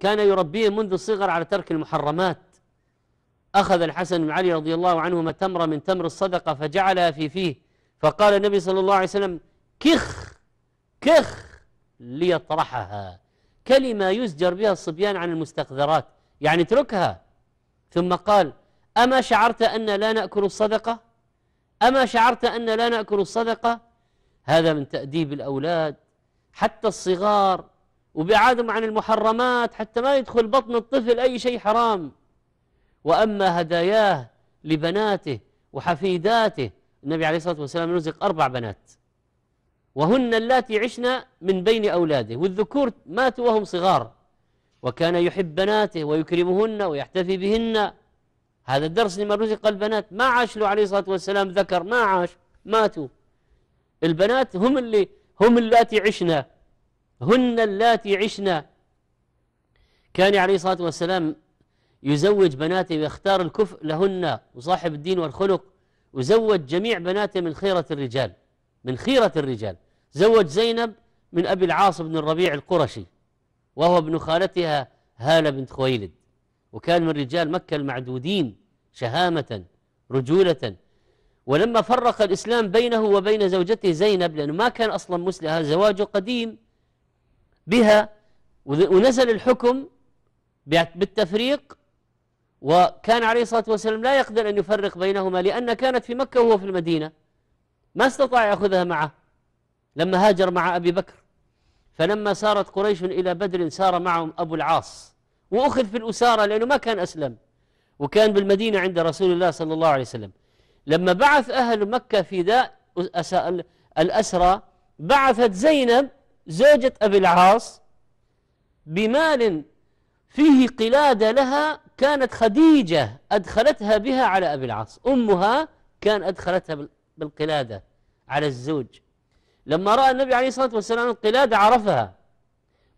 كان يربيهم منذ الصغر على ترك المحرمات أخذ الحسن بن علي رضي الله عنهما تمرة من تمر الصدقة فجعلها في فيه فقال النبي صلى الله عليه وسلم كخ كخ ليطرحها كلمة يزجر بها الصبيان عن المستقذرات يعني اتركها ثم قال أما شعرت أن لا نأكل الصدقة أما شعرت أن لا نأكل الصدقة هذا من تأديب الأولاد حتى الصغار وبعادهم عن المحرمات حتى ما يدخل بطن الطفل أي شيء حرام وأما هداياه لبناته وحفيداته النبي عليه الصلاة والسلام رزق أربع بنات وهن اللاتي عشن من بين أولاده والذكور ماتوا وهم صغار وكان يحب بناته ويكرمهن ويحتفي بهن هذا الدرس لما رزق البنات ما عاش له عليه الصلاة والسلام ذكر ما عاش ماتوا البنات هم اللي هم اللاتي عشنا هن اللاتي عشنا كان عليه الصلاة والسلام يزوج بناته ويختار الكفء لهن وصاحب الدين والخلق وزوج جميع بناته من خيرة الرجال من خيرة الرجال زوج زينب من أبي العاص بن الربيع القرشي وهو ابن خالتها هالة بنت خويلد وكان من رجال مكة المعدودين شهامة رجولة ولما فرق الإسلام بينه وبين زوجته زينب لأنه ما كان أصلا مسلم هذا زواجه قديم بها ونزل الحكم بالتفريق وكان عليه الصلاة والسلام لا يقدر أن يفرق بينهما لأن كانت في مكة وهو في المدينة ما استطاع يأخذها معه لما هاجر مع أبي بكر فلما سارت قريش إلى بدر سار معهم أبو العاص وأخذ في الأسارة لأنه ما كان أسلم وكان بالمدينة عند رسول الله صلى الله عليه وسلم لما بعث أهل مكة في داء الأسرى بعثت زينب زوجة أبي العاص بمال فيه قلادة لها كانت خديجة أدخلتها بها على أبي العاص أمها كان أدخلتها بالقلادة على الزوج لما رأى النبي عليه الصلاة والسلام القلادة عرفها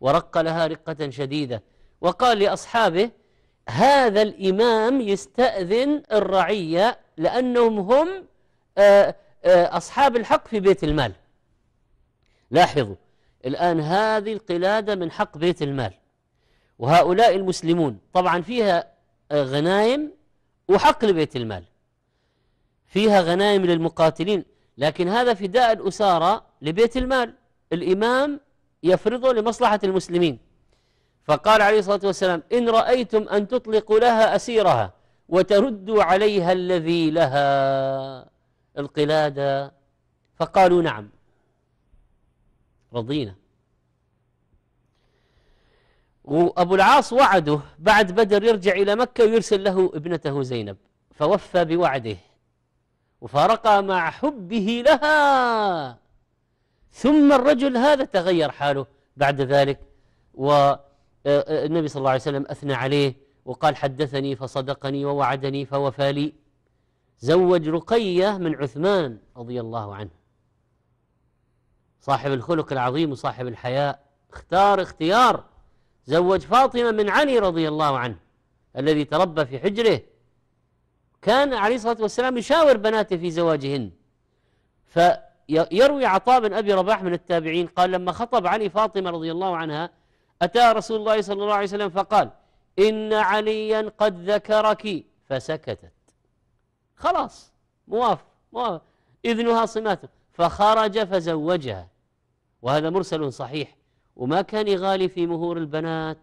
ورق لها رقة شديدة وقال لأصحابه هذا الإمام يستأذن الرعية لأنهم هم آه، آه، أصحاب الحق في بيت المال لاحظوا الآن هذه القلادة من حق بيت المال وهؤلاء المسلمون طبعا فيها آه، غنائم وحق لبيت المال فيها غنائم للمقاتلين لكن هذا فداء الأسارة لبيت المال الإمام يفرضه لمصلحة المسلمين فقال عليه الصلاة والسلام إن رأيتم أن تطلقوا لها أسيرها وتردوا عليها الذي لها القلادة فقالوا نعم رضينا وأبو العاص وعده بعد بدر يرجع إلى مكة ويرسل له ابنته زينب فوفى بوعده وفارقها مع حبه لها ثم الرجل هذا تغير حاله بعد ذلك والنبي آه، آه، صلى الله عليه وسلم أثنى عليه وقال حدثني فصدقني ووعدني فوفى لي زوج رقية من عثمان رضي الله عنه صاحب الخلق العظيم وصاحب الحياء اختار اختيار زوج فاطمة من علي رضي الله عنه الذي تربى في حجره كان عليه الصلاة والسلام يشاور بناته في زواجهن فيروي عطاء بن أبي رباح من التابعين قال لما خطب علي فاطمة رضي الله عنها أتى رسول الله صلى الله عليه وسلم فقال إن عليا قد ذكرك فسكتت خلاص موافق موافق إذنها صماته فخرج فزوجها وهذا مرسل صحيح وما كان يغالي في مهور البنات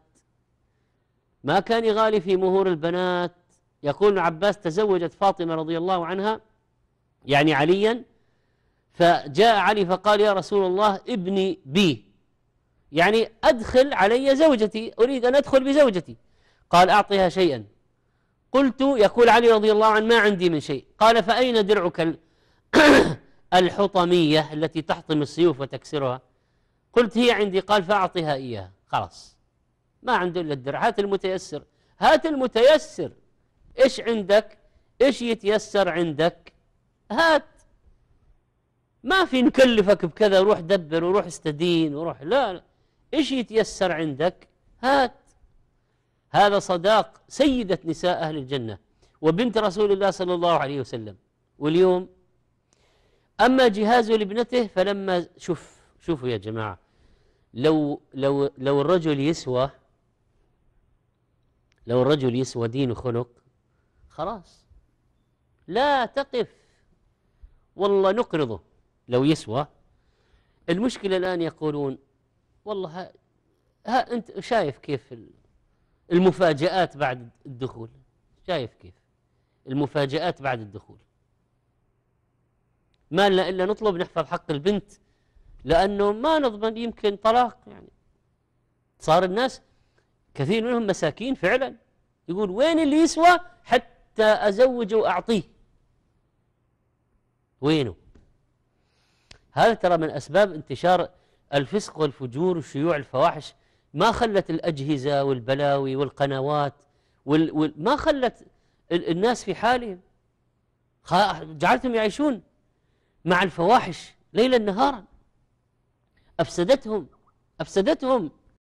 ما كان يغالي في مهور البنات يقول عباس تزوجت فاطمة رضي الله عنها يعني عليا فجاء علي فقال يا رسول الله ابني بي يعني أدخل علي زوجتي أريد أن أدخل بزوجتي قال أعطيها شيئا قلت يقول علي رضي الله عنه ما عندي من شيء قال فأين درعك الحطمية التي تحطم السيوف وتكسرها قلت هي عندي قال فأعطها إياها خلاص ما عنده إلا الدرع هات المتيسر هات المتيسر إيش عندك إيش يتيسر عندك هات ما في نكلفك بكذا روح دبر وروح استدين وروح لا, لا. إيش يتيسر عندك هات هذا صداق سيدة نساء أهل الجنة وبنت رسول الله صلى الله عليه وسلم واليوم أما جهازه لابنته فلما شوف شوفوا يا جماعة لو لو لو الرجل يسوى لو الرجل يسوى دين وخلق خلاص لا تقف والله نقرضه لو يسوى المشكلة الآن يقولون والله ها, ها أنت شايف كيف المفاجآت بعد الدخول شايف كيف المفاجآت بعد الدخول ما لنا إلا نطلب نحفظ حق البنت لأنه ما نضمن يمكن طلاق يعني صار الناس كثير منهم مساكين فعلا يقول وين اللي يسوى حتى أزوجه وأعطيه وينه هذا ترى من أسباب انتشار الفسق والفجور وشيوع الفواحش ما خلت الأجهزة والبلاوي والقنوات وال... وال... ما خلت الناس في حالهم خ... جعلتهم يعيشون مع الفواحش ليلا نهارا أفسدتهم أفسدتهم